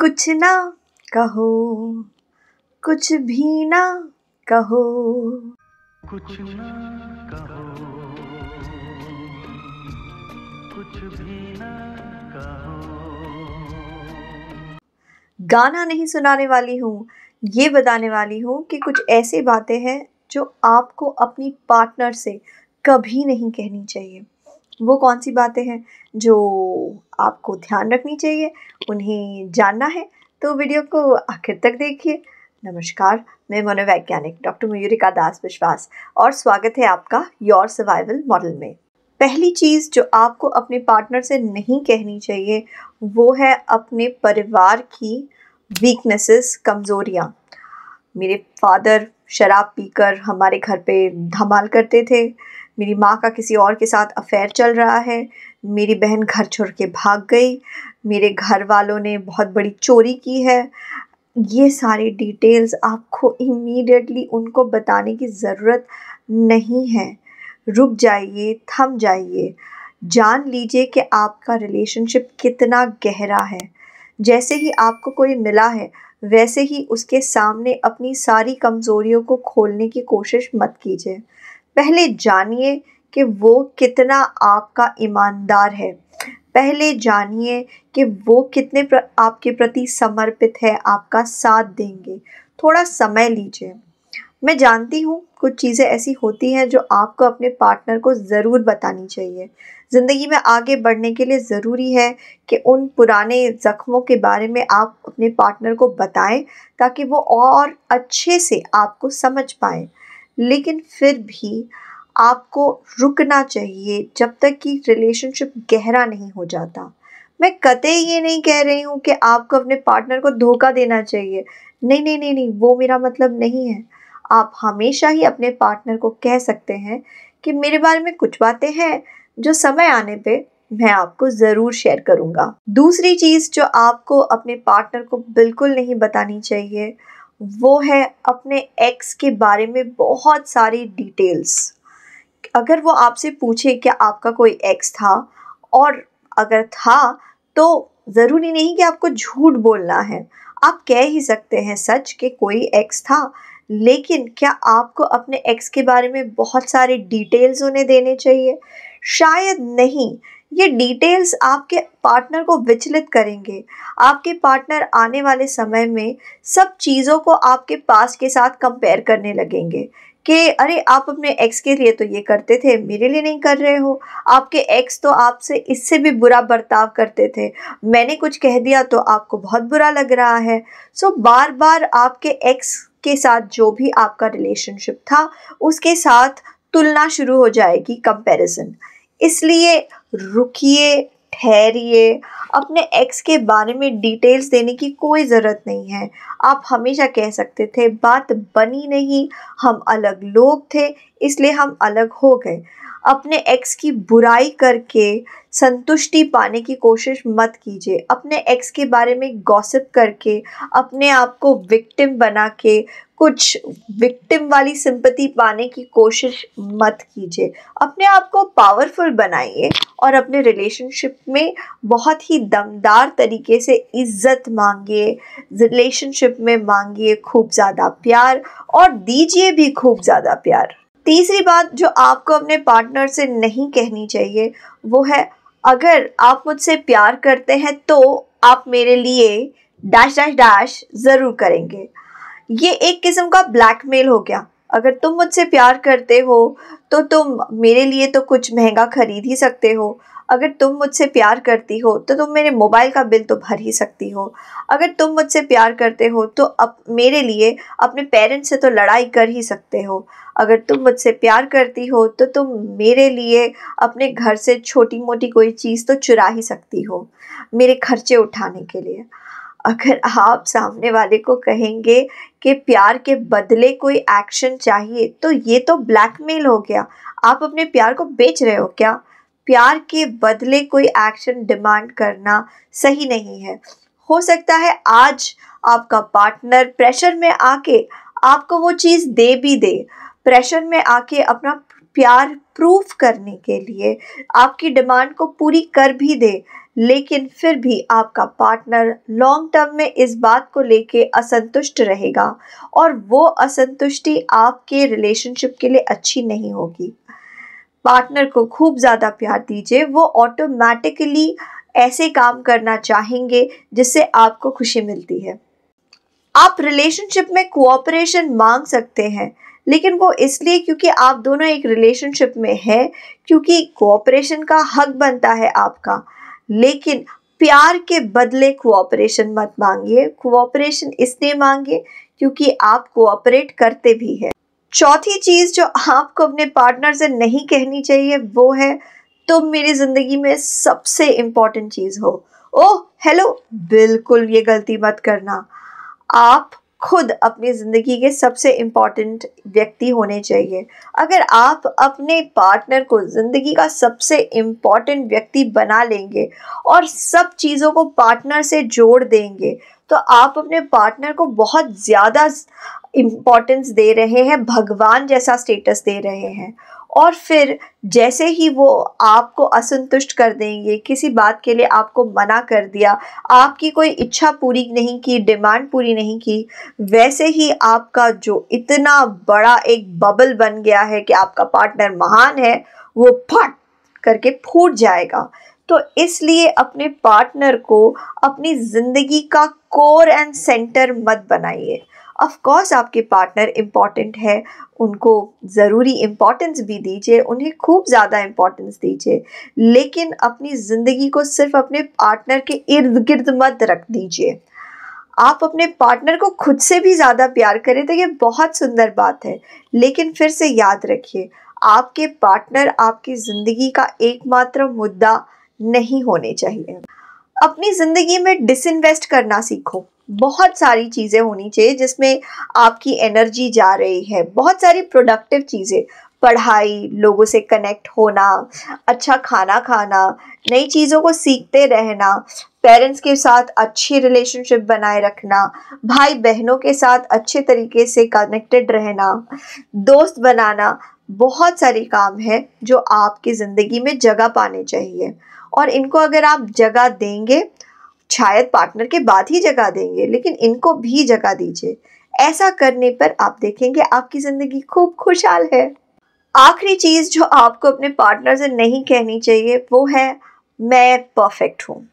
कुछ ना कहो कुछ भी ना कहो कुछ ना कहो कुछ भी ना कहो गाना नहीं सुनाने वाली हूँ ये बताने वाली हूँ कि कुछ ऐसी बातें हैं जो आपको अपनी पार्टनर से कभी नहीं कहनी चाहिए वो कौन सी बातें हैं जो आपको ध्यान रखनी चाहिए उन्हें जानना है तो वीडियो को आखिर तक देखिए नमस्कार मैं मनोवैज्ञानिक डॉक्टर मयूरिका दास विश्वास और स्वागत है आपका योर सर्वाइवल मॉडल में पहली चीज़ जो आपको अपने पार्टनर से नहीं कहनी चाहिए वो है अपने परिवार की वीकनेसेस कमज़ोरियाँ मेरे फादर शराब पीकर हमारे घर पे धमाल करते थे मेरी माँ का किसी और के साथ अफेयर चल रहा है मेरी बहन घर छोड़ के भाग गई मेरे घर वालों ने बहुत बड़ी चोरी की है ये सारे डिटेल्स आपको इमीडिएटली उनको बताने की ज़रूरत नहीं है रुक जाइए थम जाइए जान लीजिए कि आपका रिलेशनशिप कितना गहरा है जैसे ही आपको कोई मिला है वैसे ही उसके सामने अपनी सारी कमज़ोरियों को खोलने की कोशिश मत कीजिए पहले जानिए कि वो कितना आपका ईमानदार है पहले जानिए कि वो कितने प्र, आपके प्रति समर्पित है आपका साथ देंगे थोड़ा समय लीजिए मैं जानती हूँ कुछ चीज़ें ऐसी होती हैं जो आपको अपने पार्टनर को ज़रूर बतानी चाहिए ज़िंदगी में आगे बढ़ने के लिए ज़रूरी है कि उन पुराने ज़ख्मों के बारे में आप अपने पार्टनर को बताएं ताकि वो और अच्छे से आपको समझ पाएँ लेकिन फिर भी आपको रुकना चाहिए जब तक कि रिलेशनशिप गहरा नहीं हो जाता मैं कतई ये नहीं कह रही हूँ कि आपको अपने पार्टनर को धोखा देना चाहिए नहीं नहीं नहीं नहीं वो मेरा मतलब नहीं है आप हमेशा ही अपने पार्टनर को कह सकते हैं कि मेरे बारे में कुछ बातें हैं जो समय आने पे मैं आपको ज़रूर शेयर करूँगा दूसरी चीज़ जो आपको अपने पार्टनर को बिल्कुल नहीं बतानी चाहिए वो है अपने एक्स के बारे में बहुत सारी डिटेल्स अगर वो आपसे पूछे कि आपका कोई एक्स था और अगर था तो ज़रूरी नहीं कि आपको झूठ बोलना है आप कह ही सकते हैं सच कि कोई एक्स था लेकिन क्या आपको अपने एक्स के बारे में बहुत सारे डिटेल्स उन्हें देने चाहिए शायद नहीं ये डिटेल्स आपके पार्टनर को विचलित करेंगे आपके पार्टनर आने वाले समय में सब चीज़ों को आपके पास के साथ कंपेयर करने लगेंगे कि अरे आप अपने एक्स के लिए तो ये करते थे मेरे लिए नहीं कर रहे हो आपके एक्स तो आपसे इससे भी बुरा बर्ताव करते थे मैंने कुछ कह दिया तो आपको बहुत बुरा लग रहा है सो बार बार आपके एक्स के साथ जो भी आपका रिलेशनशिप था उसके साथ तुलना शुरू हो जाएगी कंपैरिजन इसलिए रुकिए ठहरिए अपने एक्स के बारे में डिटेल्स देने की कोई ज़रूरत नहीं है आप हमेशा कह सकते थे बात बनी नहीं हम अलग लोग थे इसलिए हम अलग हो गए अपने एक्स की बुराई करके संतुष्टि पाने की कोशिश मत कीजिए अपने एक्स के बारे में गॉसिप करके अपने आप को विक्टिम बना के कुछ विक्टिम वाली सिंपति पाने की कोशिश मत कीजिए अपने आप को पावरफुल बनाइए और अपने रिलेशनशिप में बहुत ही दमदार तरीके से इज्जत मांगिए रिलेशनशिप में मांगिए खूब ज़्यादा प्यार और दीजिए भी खूब ज़्यादा प्यार तीसरी बात जो आपको अपने पार्टनर से नहीं कहनी चाहिए वो है अगर आप मुझसे प्यार करते हैं तो आप मेरे लिए डैश डैश डैश ज़रूर करेंगे ये एक किस्म का ब्लैकमेल हो गया अगर तुम मुझसे प्यार करते हो तो तुम मेरे लिए तो कुछ महंगा खरीद ही सकते हो अगर तुम मुझसे प्यार करती हो तो तुम मेरे मोबाइल का बिल तो भर ही सकती हो अगर तुम मुझसे प्यार करते हो तो अब मेरे लिए अपने पेरेंट्स से तो लड़ाई कर ही सकते हो अगर तुम मुझसे प्यार करती हो तो तुम मेरे लिए अपने घर से छोटी मोटी कोई चीज़ तो चुरा ही सकती हो मेरे खर्चे उठाने के लिए अगर आप सामने वाले को कहेंगे कि प्यार के बदले कोई एक्शन चाहिए तो ये तो ब्लैकमेल हो गया आप अपने प्यार को बेच रहे हो क्या प्यार के बदले कोई एक्शन डिमांड करना सही नहीं है हो सकता है आज आपका पार्टनर प्रेशर में आके आपको वो चीज़ दे भी दे प्रेशर में आके अपना प्यार प्रूफ करने के लिए आपकी डिमांड को पूरी कर भी दे लेकिन फिर भी आपका पार्टनर लॉन्ग टर्म में इस बात को लेके असंतुष्ट रहेगा और वो असंतुष्टि आपके रिलेशनशिप के लिए अच्छी नहीं होगी पार्टनर को खूब ज़्यादा प्यार दीजिए वो ऑटोमेटिकली ऐसे काम करना चाहेंगे जिससे आपको खुशी मिलती है आप रिलेशनशिप में कोऑपरेशन मांग सकते हैं लेकिन वो इसलिए क्योंकि आप दोनों एक रिलेशनशिप में हैं क्योंकि कोऑपरेशन का हक बनता है आपका लेकिन प्यार के बदले कोऑपरेशन मत मांगिए कोऑपरेशन इसलिए मांगिए क्योंकि आप कोऑपरेट करते भी हैं चौथी चीज़ जो आपको अपने पार्टनर से नहीं कहनी चाहिए वो है तुम तो मेरी ज़िंदगी में सबसे इम्पॉर्टेंट चीज़ हो ओह हेलो बिल्कुल ये गलती मत करना आप खुद अपनी ज़िंदगी के सबसे इम्पॉर्टेंट व्यक्ति होने चाहिए अगर आप अपने पार्टनर को ज़िंदगी का सबसे इम्पॉर्टेंट व्यक्ति बना लेंगे और सब चीज़ों को पार्टनर से जोड़ देंगे तो आप अपने पार्टनर को बहुत ज़्यादा इम्पॉर्टेंस दे रहे हैं भगवान जैसा स्टेटस दे रहे हैं और फिर जैसे ही वो आपको असंतुष्ट कर देंगे किसी बात के लिए आपको मना कर दिया आपकी कोई इच्छा पूरी नहीं की डिमांड पूरी नहीं की वैसे ही आपका जो इतना बड़ा एक बबल बन गया है कि आपका पार्टनर महान है वो फट करके फूट जाएगा तो इसलिए अपने पार्टनर को अपनी ज़िंदगी का कोर एंड सेंटर मत बनाइए ऑफकोर्स आपके पार्टनर इम्पॉर्टेंट है उनको ज़रूरी इम्पॉर्टेंस भी दीजिए उन्हें खूब ज़्यादा इम्पॉर्टेंस दीजिए लेकिन अपनी ज़िंदगी को सिर्फ अपने पार्टनर के इर्द गिर्द मत रख दीजिए आप अपने पार्टनर को खुद से भी ज़्यादा प्यार करें तो ये बहुत सुंदर बात है लेकिन फिर से याद रखिए आपके पार्टनर आपकी ज़िंदगी का एकमात्र मुद्दा नहीं होने चाहिए अपनी ज़िंदगी में डिसइन्वेस्ट करना सीखो बहुत सारी चीज़ें होनी चाहिए जिसमें आपकी एनर्जी जा रही है बहुत सारी प्रोडक्टिव चीज़ें पढ़ाई लोगों से कनेक्ट होना अच्छा खाना खाना नई चीज़ों को सीखते रहना पेरेंट्स के साथ अच्छी रिलेशनशिप बनाए रखना भाई बहनों के साथ अच्छे तरीके से कनेक्टेड रहना दोस्त बनाना बहुत सारे काम है जो आपकी ज़िंदगी में जगह पाने चाहिए और इनको अगर आप जगह देंगे शायद पार्टनर के बाद ही जगा देंगे लेकिन इनको भी जगा दीजिए ऐसा करने पर आप देखेंगे आपकी ज़िंदगी खूब खुशहाल है आखिरी चीज़ जो आपको अपने पार्टनर से नहीं कहनी चाहिए वो है मैं परफेक्ट हूँ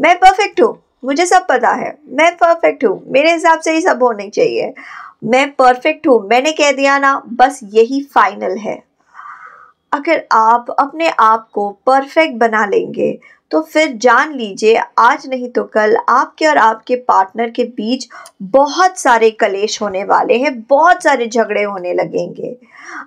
मैं परफेक्ट हूँ मुझे सब पता है मैं परफेक्ट हूँ मेरे हिसाब से ही सब होने चाहिए मैं परफेक्ट हूँ मैंने कह दिया ना बस यही फाइनल है अगर आप अपने आप को परफेक्ट बना लेंगे तो फिर जान लीजिए आज नहीं तो कल आपके और आपके पार्टनर के बीच बहुत सारे कलेश होने वाले हैं बहुत सारे झगड़े होने लगेंगे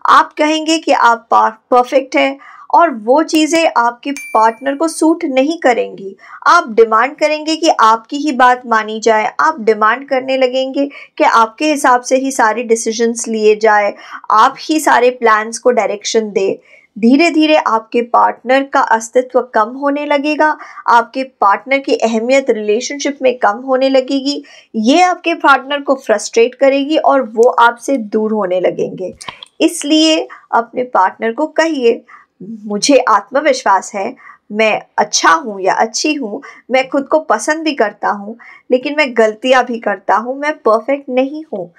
आप कहेंगे कि आप परफेक्ट हैं और वो चीज़ें आपके पार्टनर को सूट नहीं करेंगी आप डिमांड करेंगे कि आपकी ही बात मानी जाए आप डिमांड करने लगेंगे कि आपके हिसाब से ही सारे डिसीजंस लिए जाए आप ही सारे प्लान्स को डायरेक्शन दे धीरे धीरे आपके पार्टनर का अस्तित्व कम होने लगेगा आपके पार्टनर की अहमियत रिलेशनशिप में कम होने लगेगी ये आपके पार्टनर को फ्रस्ट्रेट करेगी और वो आपसे दूर होने लगेंगे इसलिए अपने पार्टनर को कहिए मुझे आत्मविश्वास है मैं अच्छा हूँ या अच्छी हूँ मैं खुद को पसंद भी करता हूँ लेकिन मैं गलतियाँ भी करता हूँ मैं परफेक्ट नहीं हूँ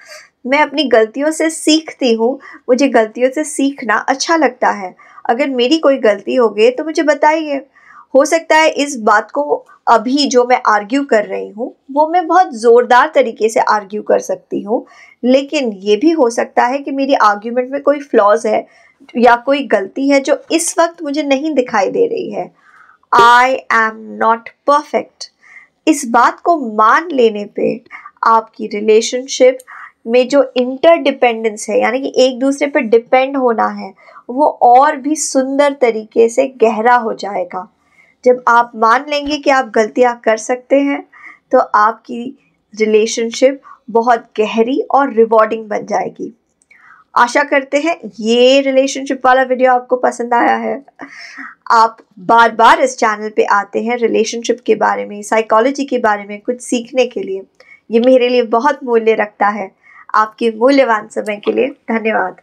मैं अपनी गलतियों से सीखती हूँ मुझे गलतियों से सीखना अच्छा लगता है अगर मेरी कोई गलती हो गई तो मुझे बताइए हो सकता है इस बात को अभी जो मैं आर्ग्यू कर रही हूँ वो मैं बहुत ज़ोरदार तरीके से आर्ग्यू कर सकती हूँ लेकिन ये भी हो सकता है कि मेरी आर्ग्यूमेंट में कोई फ्लॉज है या कोई गलती है जो इस वक्त मुझे नहीं दिखाई दे रही है आई एम नॉट परफेक्ट इस बात को मान लेने पे आपकी रिलेशनशिप में जो इंटरडिपेंडेंस है यानी कि एक दूसरे पर डिपेंड होना है वो और भी सुंदर तरीके से गहरा हो जाएगा जब आप मान लेंगे कि आप गलतियाँ कर सकते हैं तो आपकी रिलेशनशिप बहुत गहरी और रिवॉर्डिंग बन जाएगी आशा करते हैं ये रिलेशनशिप वाला वीडियो आपको पसंद आया है आप बार बार इस चैनल पे आते हैं रिलेशनशिप के बारे में साइकोलॉजी के बारे में कुछ सीखने के लिए ये मेरे लिए बहुत मूल्य रखता है आपके मूल्यवान समय के लिए धन्यवाद